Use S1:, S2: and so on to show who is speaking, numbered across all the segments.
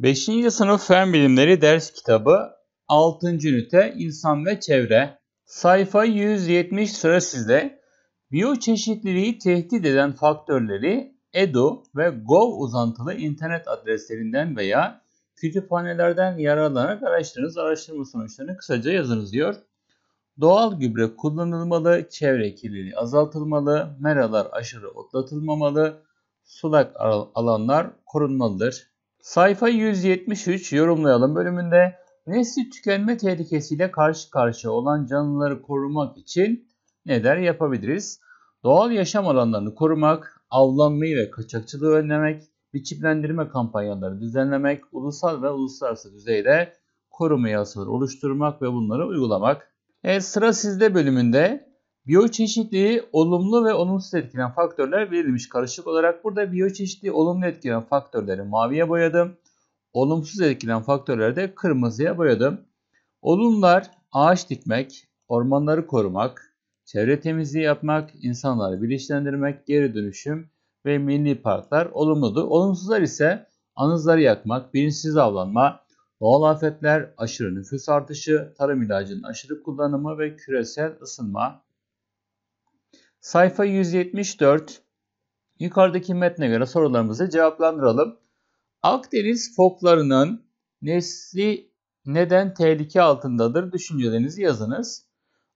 S1: 5. sınıf fen bilimleri ders kitabı 6. ünite İnsan ve çevre sayfa 170 sıra sizde biyoçeşitliliği tehdit eden faktörleri edu ve gov uzantılı internet adreslerinden veya kütüphanelerden yararlanarak araştırınız. Araştırma sonuçlarını kısaca yazınız diyor. Doğal gübre kullanılmalı, çevre kirliliği azaltılmalı, meralar aşırı otlatılmamalı, sulak alanlar korunmalıdır. Sayfa 173 yorumlayalım bölümünde nesli tükenme tehlikesiyle karşı karşıya olan canlıları korumak için neler yapabiliriz? Doğal yaşam alanlarını korumak, avlanmayı ve kaçakçılığı önlemek, biçimlendirme kampanyaları düzenlemek, ulusal ve uluslararası düzeyde koruma yasaları oluşturmak ve bunları uygulamak. E, sıra sizde bölümünde Biyoçeşitliği olumlu ve olumsuz etkilen faktörler verilmiş karışık olarak. Burada biyoçeşitliği olumlu etkilen faktörleri maviye boyadım. Olumsuz etkilen faktörleri de kırmızıya boyadım. Olumlar ağaç dikmek, ormanları korumak, çevre temizliği yapmak, insanları bilinçlendirmek, geri dönüşüm ve milli parklar olumludur. Olumsuzlar ise anızları yakmak, bilinçsiz avlanma, doğal afetler, aşırı nüfus artışı, tarım ilacının aşırı kullanımı ve küresel ısınma Sayfa 174. Yukarıdaki metne göre sorularımızı cevaplandıralım. Akdeniz foklarının nesli neden tehlike altındadır düşüncelerinizi yazınız.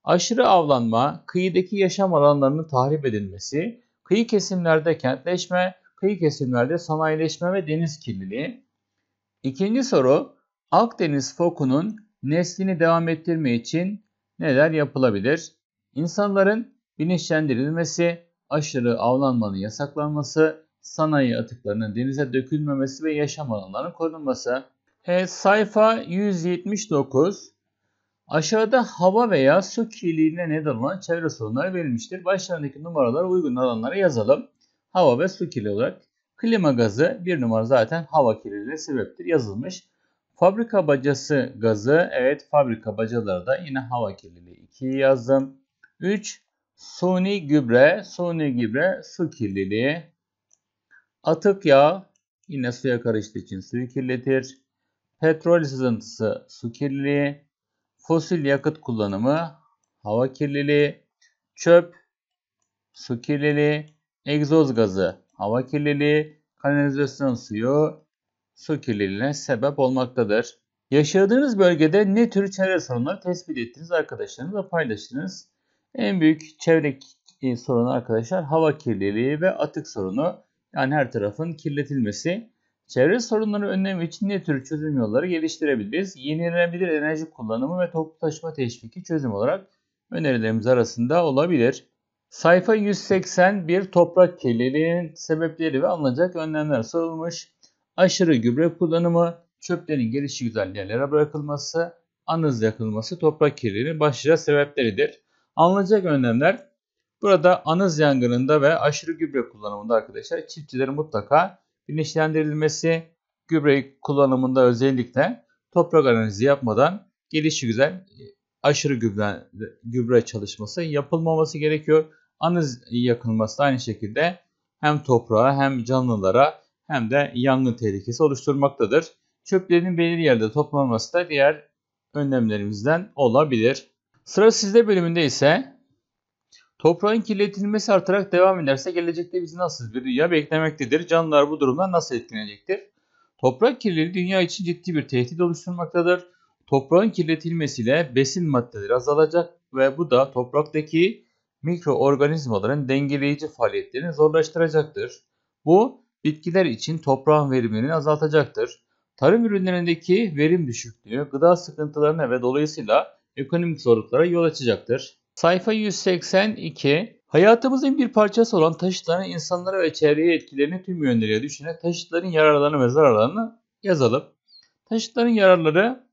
S1: Aşırı avlanma, kıyıdaki yaşam alanlarının tahrip edilmesi, kıyı kesimlerde kentleşme, kıyı kesimlerde sanayileşme ve deniz kirliliği. İkinci soru, Akdeniz fokunun neslini devam ettirme için neler yapılabilir? İnsanların bilinçlendirilmesi, aşırı avlanmanın yasaklanması, sanayi atıklarının denize dökülmemesi ve yaşam alanlarının korunması. E, sayfa 179 Aşağıda hava veya su kirliliğine neden olan çevre sorunları verilmiştir. Başlarındaki numaralara uygun alanlara yazalım. Hava ve su kirliliği olarak klima gazı bir numara zaten hava kirliliğine sebeptir yazılmış. Fabrika bacası gazı evet fabrika bacaları da yine hava kirliliği 2'yi yazdım. 3 suni gübre, suni gübre su kirliliği. Atık yağ yine suya karıştığı için suyu kirletir. Petrol sızıntısı su kirliliği. Fosil yakıt kullanımı hava kirliliği. Çöp su kirliliği. Egzoz gazı hava kirliliği. Kanalizasyon suyu su kirliliğine sebep olmaktadır. Yaşadığınız bölgede ne tür çevre sorunları tespit ettiniz arkadaşlarınızla paylaştınız. En büyük çevre e, sorunu arkadaşlar hava kirliliği ve atık sorunu. Yani her tarafın kirletilmesi. Çevre sorunları önlemi için ne tür çözüm yolları geliştirebiliriz? Yenilenebilir enerji kullanımı ve toplu taşıma teşviki çözüm olarak önerilerimiz arasında olabilir. Sayfa 181 toprak kirliliğinin sebepleri ve alınacak önlemler sorulmuş. Aşırı gübre kullanımı, çöplerin gelişi güzel yerlere bırakılması, anız yakılması toprak kirliliğinin başlıca sebepleridir. Alınacak önlemler burada anız yangınında ve aşırı gübre kullanımında arkadaşlar çiftçilerin mutlaka bilinçlendirilmesi gübre kullanımında özellikle toprak analizi yapmadan gelişi güzel e, aşırı gübre, gübre çalışması yapılmaması gerekiyor. Anız yakılması aynı şekilde hem toprağa hem canlılara hem de yangın tehlikesi oluşturmaktadır. Çöplerin belirli yerde toplanması da diğer önlemlerimizden olabilir. Sıra sizde bölümünde ise toprağın kirletilmesi artarak devam ederse gelecekte bizi nasıl bir dünya beklemektedir? Canlılar bu durumdan nasıl etkilenecektir? Toprak kirliliği dünya için ciddi bir tehdit oluşturmaktadır. Toprağın kirletilmesiyle besin maddeleri azalacak ve bu da topraktaki mikroorganizmaların dengeleyici faaliyetlerini zorlaştıracaktır. Bu bitkiler için toprağın verimini azaltacaktır. Tarım ürünlerindeki verim düşüklüğü, gıda sıkıntılarına ve dolayısıyla ekonomik zorluklara yol açacaktır. Sayfa 182 Hayatımızın bir parçası olan taşıtların insanlara ve çevreye etkilerini tüm yönleriyle düşünerek taşıtların yararlarını ve zararlarını yazalım. Taşıtların yararları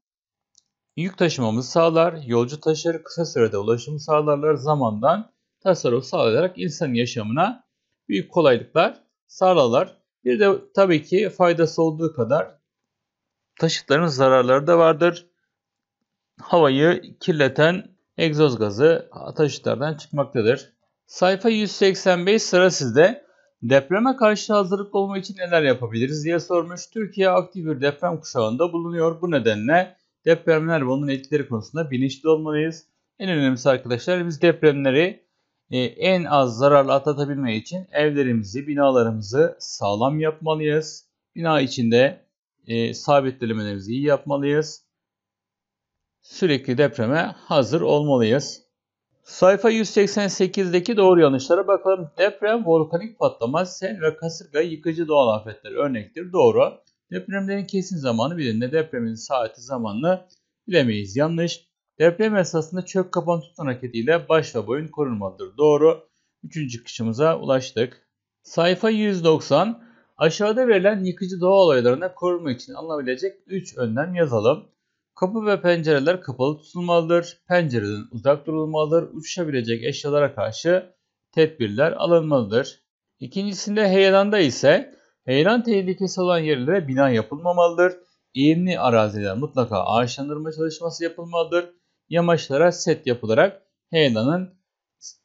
S1: yük taşımamızı sağlar, yolcu taşır, kısa sürede ulaşımı sağlarlar, zamandan tasarruf sağlayarak insan yaşamına büyük kolaylıklar sağlarlar. Bir de tabii ki faydası olduğu kadar taşıtların zararları da vardır havayı kirleten egzoz gazı taşıtlardan çıkmaktadır. Sayfa 185 sıra sizde. Depreme karşı hazırlık olma için neler yapabiliriz diye sormuş. Türkiye aktif bir deprem kuşağında bulunuyor. Bu nedenle depremler ve onun etkileri konusunda bilinçli olmalıyız. En önemlisi arkadaşlar biz depremleri e, en az zararla atlatabilmek için evlerimizi, binalarımızı sağlam yapmalıyız. Bina içinde e, sabitlemelerimizi iyi yapmalıyız sürekli depreme hazır olmalıyız. Sayfa 188'deki doğru yanlışlara bakalım. Deprem, volkanik patlama, sel ve kasırga yıkıcı doğal afetler örnektir. Doğru. Depremlerin kesin zamanı bilinir. Depremin saati zamanını bilemeyiz. Yanlış. Deprem esasında çök kapan tutan hareketiyle baş ve boyun korunmalıdır. Doğru. Üçüncü kışımıza ulaştık. Sayfa 190. Aşağıda verilen yıkıcı doğal olaylarına korunmak için alınabilecek 3 önlem yazalım. Kapı ve pencereler kapalı tutulmalıdır, pencereden uzak durulmalıdır, uçuşabilecek eşyalara karşı tedbirler alınmalıdır. İkincisinde heyelanda ise heyelan tehlikesi olan yerlere bina yapılmamalıdır. Eğimli araziler mutlaka ağaçlandırma çalışması yapılmalıdır. Yamaçlara set yapılarak heyelanın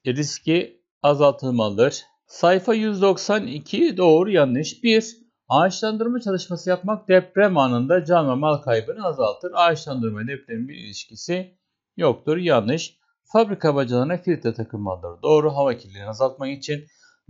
S1: riski azaltılmalıdır. Sayfa 192 doğru yanlış 1. Ağaçlandırma çalışması yapmak deprem anında can ve mal kaybını azaltır. Ağaçlandırma depremin bir ilişkisi yoktur. Yanlış. Fabrika bacalarına filtre takılmalıdır. Doğru hava kirliliğini azaltmak için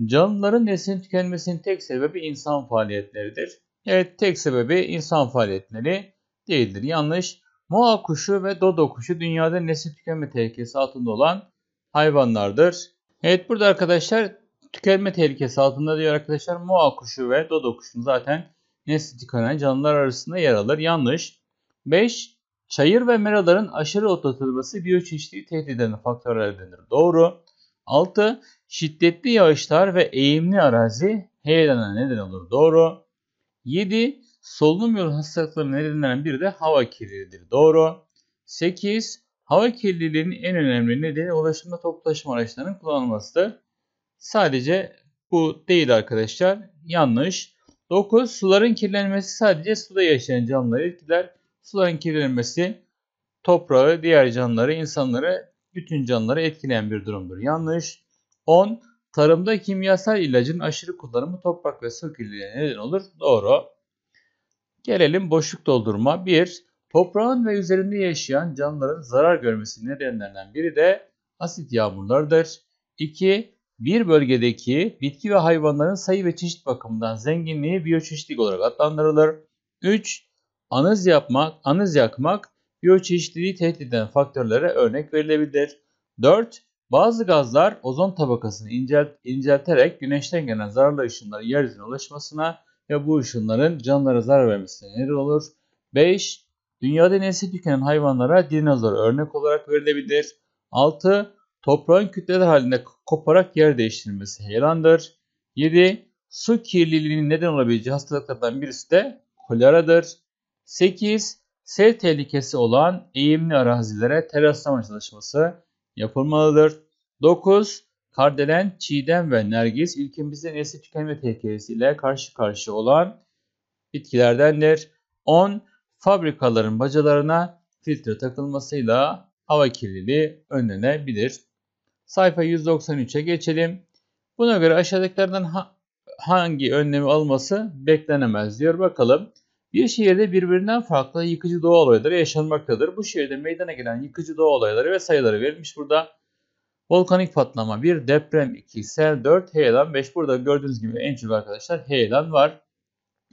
S1: canlıların neslin tükenmesinin tek sebebi insan faaliyetleridir. Evet tek sebebi insan faaliyetleri değildir. Yanlış. Moa kuşu ve dodo kuşu dünyada nesil tükenme tehlikesi altında olan hayvanlardır. Evet burada arkadaşlar Tükenme tehlikesi altında diyor arkadaşlar. Moa kuşu ve dodo kuşu zaten nesli tükenen canlılar arasında yer alır. Yanlış. 5. Çayır ve meraların aşırı otlatılması biyoçeşitliği tehdit eden faktörlerdendir. Doğru. 6. Şiddetli yağışlar ve eğimli arazi heyelana neden olur. Doğru. 7. Solunum yolu hastalıkları nedenlerinden biri de hava kirliliğidir. Doğru. 8. Hava kirliliğinin en önemli nedeni ulaşımda toplu taşıma araçlarının kullanılmasıdır. Sadece bu değil arkadaşlar. Yanlış. 9. Suların kirlenmesi sadece suda yaşayan canlıları etkiler. Suların kirlenmesi toprağı, diğer canlıları, insanları, bütün canlıları etkileyen bir durumdur. Yanlış. 10. Tarımda kimyasal ilacın aşırı kullanımı toprak ve su kirliliğine neden olur. Doğru. Gelelim boşluk doldurma. 1. Toprağın ve üzerinde yaşayan canlıların zarar görmesi nedenlerinden biri de asit yağmurlarıdır. 2 bir bölgedeki bitki ve hayvanların sayı ve çeşit bakımından zenginliği biyoçeşitlik olarak adlandırılır. 3. Anız yapmak, anız yakmak biyoçeşitliliği tehdit eden faktörlere örnek verilebilir. 4. Bazı gazlar ozon tabakasını incelt, incelterek güneşten gelen zararlı ışınların yeryüzüne ulaşmasına ve bu ışınların canlılara zarar vermesine neden olur. 5. Dünyada nesli tükenen hayvanlara dinozor örnek olarak verilebilir. 6. Toprağın kütleler halinde koparak yer değiştirmesi heyelandır. 7. Su kirliliğinin neden olabileceği hastalıklardan birisi de koleradır. 8. Sel tehlikesi olan eğimli arazilere teraslama çalışması yapılmalıdır. 9. Kardelen, çiğdem ve nergis ülkemizde nesli tükenme tehlikesiyle karşı karşıya olan bitkilerdendir. 10. Fabrikaların bacalarına filtre takılmasıyla hava kirliliği önlenebilir. Sayfa 193'e geçelim. Buna göre aşağıdakilerden ha hangi önlemi alması beklenemez diyor. Bakalım. Bir şehirde birbirinden farklı yıkıcı doğa olayları yaşanmaktadır. Bu şehirde meydana gelen yıkıcı doğa olayları ve sayıları verilmiş burada. Volkanik patlama 1, deprem 2, sel 4, heyelan 5. Burada gördüğünüz gibi en çok arkadaşlar heyelan var.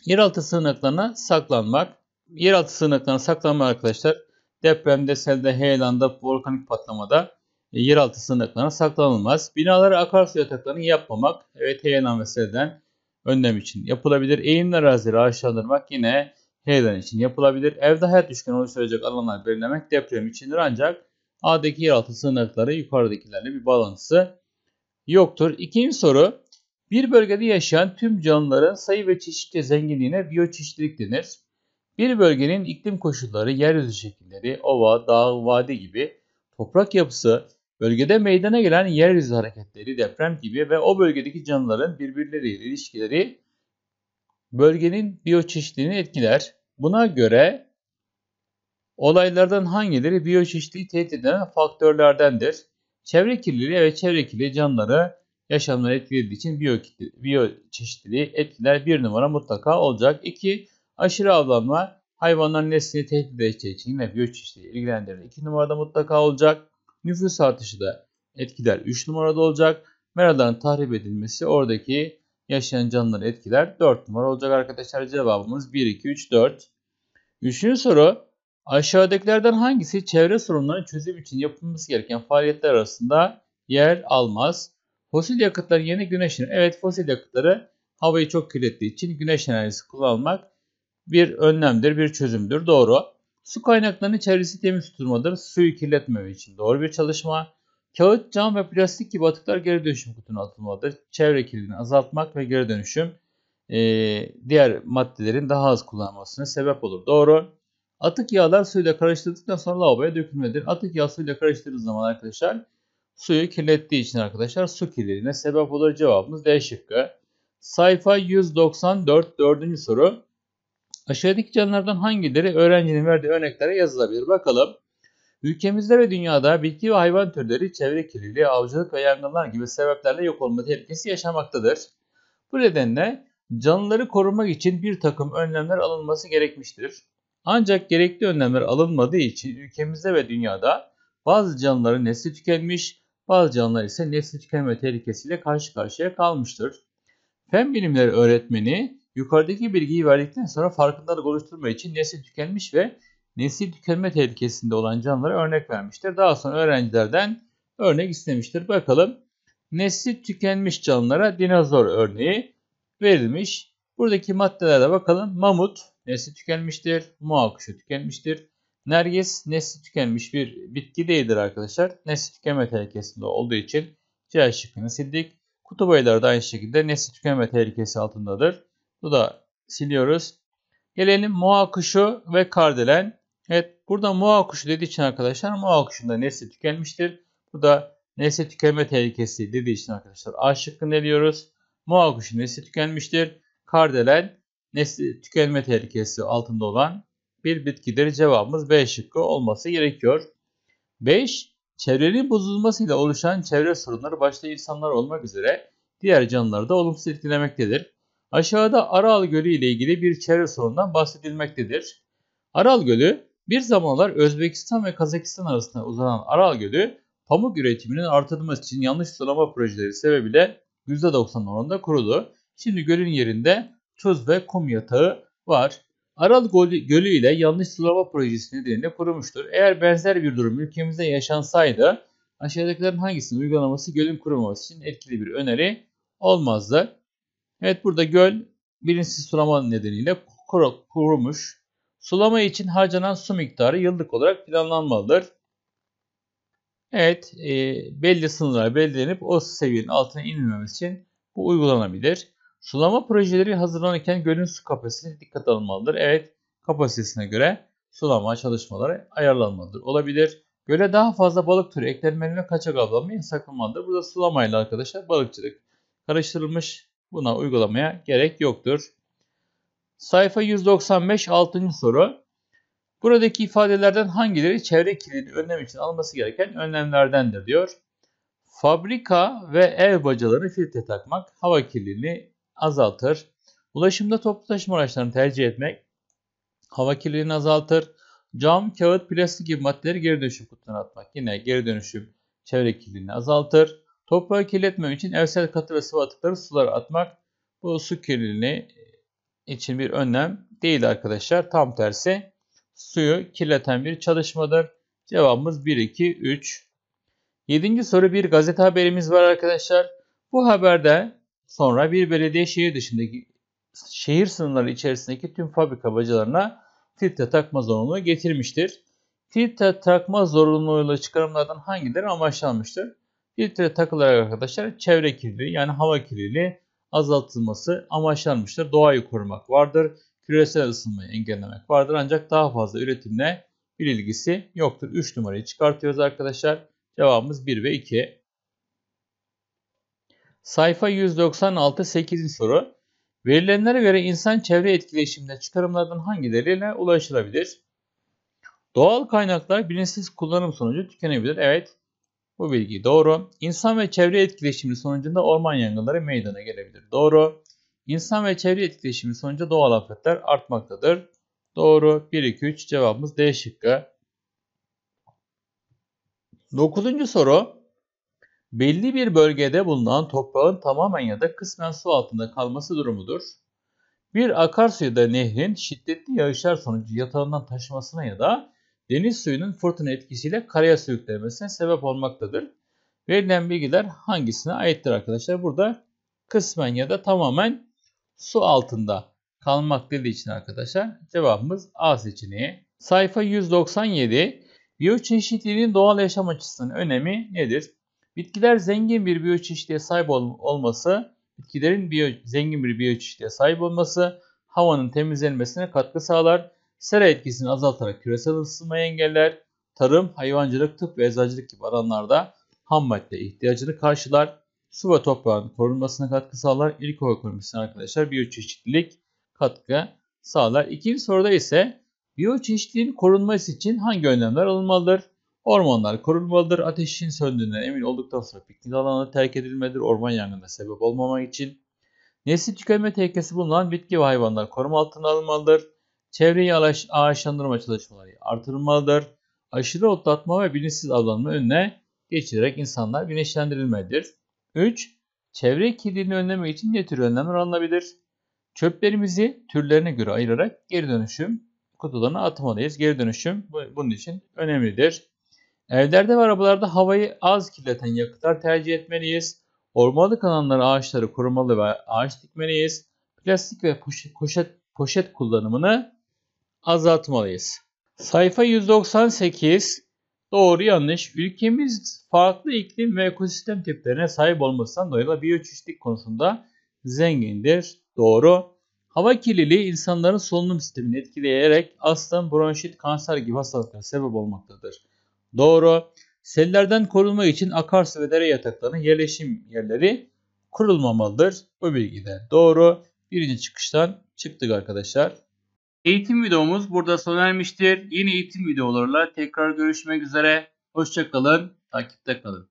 S1: Yeraltı sığınaklarına saklanmak. Yeraltı sığınaklarına saklanma arkadaşlar. Depremde, selde, heyelanda, volkanik patlamada e, yeraltı sığınaklarına saklanılmaz. Binaları akarsu yataklarını yapmamak evet heyelan ve selden önlem için yapılabilir. Eğimli arazileri aşağılandırmak yine heyelan için yapılabilir. Evde hayat düşkünü oluşturacak alanlar belirlemek deprem içindir ancak A'daki yeraltı sığınakları yukarıdakilerle bir bağlantısı yoktur. İkinci soru. Bir bölgede yaşayan tüm canlıların sayı ve çeşitli zenginliğine biyoçeşitlilik denir. Bir bölgenin iklim koşulları, yeryüzü şekilleri, ova, dağ, vadi gibi toprak yapısı, Bölgede meydana gelen yeryüzü hareketleri, deprem gibi ve o bölgedeki canlıların birbirleriyle ilişkileri bölgenin biyoçeşitliğini etkiler. Buna göre olaylardan hangileri biyoçeşitliği tehdit eden faktörlerdendir? Çevre kirliliği ve çevre kirliliği canlıları yaşamları etkilediği için biyoçeşitliliği etkiler bir numara mutlaka olacak. 2. Aşırı avlanma hayvanların neslini tehdit edeceği için yine biyoçeşitliliği ilgilendirir. 2 numarada mutlaka olacak. Nüfus artışı da etkiler 3 numarada olacak. Meraların tahrip edilmesi oradaki yaşayan canlıları etkiler 4 numara olacak arkadaşlar. Cevabımız 1, 2, 3, 4. Üçüncü soru aşağıdakilerden hangisi çevre sorunlarını çözüm için yapılması gereken faaliyetler arasında yer almaz? Fosil yakıtların yeni güneş enerjisi. Evet fosil yakıtları havayı çok kirlettiği için güneş enerjisi kullanmak bir önlemdir, bir çözümdür. Doğru. Su kaynaklarının çevresi temiz tutulmadır. Suyu kirletmemek için doğru bir çalışma. Kağıt, cam ve plastik gibi atıklar geri dönüşüm kutuna atılmalıdır. Çevre kirliliğini azaltmak ve geri dönüşüm e, diğer maddelerin daha az kullanmasına sebep olur. Doğru. Atık yağlar suyla karıştırdıktan sonra lavaboya dökülmelidir. Atık yağ suyla karıştırdığı zaman arkadaşlar suyu kirlettiği için arkadaşlar su kirliliğine sebep olur. Cevabımız D şıkkı. Sayfa 194 4. soru. Aşağıdaki canlılardan hangileri öğrencinin verdiği örneklere yazılabilir? Bakalım. Ülkemizde ve dünyada bitki ve hayvan türleri çevre kirliliği, avcılık ve yangınlar gibi sebeplerle yok olma tehlikesi yaşamaktadır. Bu nedenle canlıları korumak için bir takım önlemler alınması gerekmiştir. Ancak gerekli önlemler alınmadığı için ülkemizde ve dünyada bazı canlıların nesli tükenmiş, bazı canlılar ise nesli tükenme tehlikesiyle karşı karşıya kalmıştır. Fen bilimleri öğretmeni Yukarıdaki bilgiyi verdikten sonra farkındalık oluşturma için nesil tükenmiş ve nesil tükenme tehlikesinde olan canlılara örnek vermiştir. Daha sonra öğrencilerden örnek istemiştir. Bakalım nesli tükenmiş canlılara dinozor örneği verilmiş. Buradaki maddelere bakalım. Mamut nesli tükenmiştir. Muha tükenmiştir. Nergis nesli tükenmiş bir bitki değildir arkadaşlar. Nesli tükenme tehlikesinde olduğu için C şıkkını sildik. Kutup ayıları da aynı şekilde nesli tükenme tehlikesi altındadır. Bu da siliyoruz. Gelelim Moa kuşu ve kardelen. Evet burada Moa kuşu dediği için arkadaşlar Moa kuşunda nesli tükenmiştir. Bu da nesli tükenme tehlikesi dediği için arkadaşlar A şıkkını eliyoruz. Moa kuşu nesli tükenmiştir. Kardelen nesli tükenme tehlikesi altında olan bir bitkidir. Cevabımız B şıkkı olması gerekiyor. 5. Çevrenin bozulmasıyla oluşan çevre sorunları başta insanlar olmak üzere diğer canlıları da olumsuz etkilemektedir. Aşağıda Aral Gölü ile ilgili bir çevre sorunundan bahsedilmektedir. Aral Gölü bir zamanlar Özbekistan ve Kazakistan arasında uzanan Aral Gölü pamuk üretiminin artırılması için yanlış sulama projeleri sebebiyle %90 oranında kurudu. Şimdi gölün yerinde tuz ve kum yatağı var. Aral Gölü ile yanlış sulama projesi nedeniyle kurumuştur. Eğer benzer bir durum ülkemizde yaşansaydı aşağıdakilerin hangisinin uygulaması gölün kurulması için etkili bir öneri olmazdı. Evet burada göl birinci sulama nedeniyle kurumuş. Sulama için harcanan su miktarı yıllık olarak planlanmalıdır. Evet e, belli sınırlar belirlenip o seviyenin altına inilmemesi için bu uygulanabilir. Sulama projeleri hazırlanırken gölün su kapasitesi dikkat alınmalıdır. Evet kapasitesine göre sulama çalışmaları ayarlanmalıdır. Olabilir. Göle daha fazla balık türü eklenmeli ve kaçak avlanma yasaklanmalıdır. Burada sulamayla arkadaşlar balıkçılık karıştırılmış Buna uygulamaya gerek yoktur. Sayfa 195 6. soru. Buradaki ifadelerden hangileri çevre kirliliği önlem için alması gereken önlemlerdendir diyor. Fabrika ve ev bacaları filtre takmak hava kirliliğini azaltır. Ulaşımda toplu taşıma araçlarını tercih etmek hava kirliliğini azaltır. Cam, kağıt, plastik gibi maddeleri geri dönüşüm kutularına atmak yine geri dönüşüm çevre kirliliğini azaltır. Toprağı kirletmemek için evsel katı ve sıvı atıkları sulara atmak bu su kirliliğini e, için bir önlem değil arkadaşlar. Tam tersi suyu kirleten bir çalışmadır. Cevabımız 1, 2, 3. Yedinci soru bir gazete haberimiz var arkadaşlar. Bu haberde sonra bir belediye şehir dışındaki şehir sınırları içerisindeki tüm fabrika bacalarına filtre takma zorunluluğu getirmiştir. Filtre takma zorunluluğuyla çıkarımlardan hangileri amaçlanmıştır? filtre takılarak arkadaşlar çevre kirliliği yani hava kirliliği azaltılması amaçlanmıştır. Doğayı korumak vardır. Küresel ısınmayı engellemek vardır. Ancak daha fazla üretimle bir ilgisi yoktur. 3 numarayı çıkartıyoruz arkadaşlar. Cevabımız 1 ve 2. Sayfa 196 8. soru. Verilenlere göre insan çevre etkileşiminde çıkarımlardan hangileriyle ulaşılabilir? Doğal kaynaklar bilinçsiz kullanım sonucu tükenebilir. Evet bu bilgi doğru. İnsan ve çevre etkileşimi sonucunda orman yangınları meydana gelebilir. Doğru. İnsan ve çevre etkileşimi sonucu doğal afetler artmaktadır. Doğru. 1, 2, 3 cevabımız D şıkkı. Dokuzuncu soru. Belli bir bölgede bulunan toprağın tamamen ya da kısmen su altında kalması durumudur. Bir akarsu ya da nehrin şiddetli yağışlar sonucu yatağından taşmasına ya da deniz suyunun fırtına etkisiyle karaya sürüklenmesine sebep olmaktadır. Verilen bilgiler hangisine aittir arkadaşlar? Burada kısmen ya da tamamen su altında kalmak dediği için arkadaşlar cevabımız A seçeneği. Sayfa 197 Biyoçeşitliliğin doğal yaşam açısından önemi nedir? Bitkiler zengin bir biyoçeşitliğe sahip olması, bitkilerin biyo zengin bir biyoçeşitliğe sahip olması havanın temizlenmesine katkı sağlar sera etkisini azaltarak küresel ısınmayı engeller, tarım, hayvancılık, tıp ve eczacılık gibi alanlarda ham madde ihtiyacını karşılar, su ve toprağın korunmasına katkı sağlar, ilk ekonomisine arkadaşlar biyoçeşitlilik katkı sağlar. İkinci soruda ise biyoçeşitliğin korunması için hangi önlemler alınmalıdır? Ormanlar korunmalıdır. Ateşin söndüğünden emin olduktan sonra piknik alanı terk edilmelidir. Orman yangınına sebep olmamak için. nesli tükenme tehlikesi bulunan bitki ve hayvanlar koruma altına alınmalıdır çevreyi ağaçlandırma çalışmaları artırılmalıdır. Aşırı otlatma ve bilinçsiz avlanma önüne geçirerek insanlar güneşlendirilmelidir. 3. Çevre kirliliğini önlemek için ne tür önlemler alınabilir? Çöplerimizi türlerine göre ayırarak geri dönüşüm kutularına atmalıyız. Geri dönüşüm bunun için önemlidir. Evlerde ve arabalarda havayı az kirleten yakıtlar tercih etmeliyiz. Ormanlık alanları ağaçları korumalı ve ağaç dikmeliyiz. Plastik ve poşet, poşet kullanımını azaltmalıyız. Sayfa 198 Doğru yanlış. Ülkemiz farklı iklim ve ekosistem tiplerine sahip olmasından dolayı biyoçeşitlik konusunda zengindir. Doğru. Hava kirliliği insanların solunum sistemini etkileyerek astım, bronşit, kanser gibi hastalıklara sebep olmaktadır. Doğru. Sellerden korunma için akarsu ve dere yataklarının yerleşim yerleri kurulmamalıdır. Bu bilgi de doğru. Birinci çıkıştan çıktık arkadaşlar. Eğitim videomuz burada sona ermiştir. Yeni eğitim videolarla tekrar görüşmek üzere. Hoşçakalın, takipte kalın.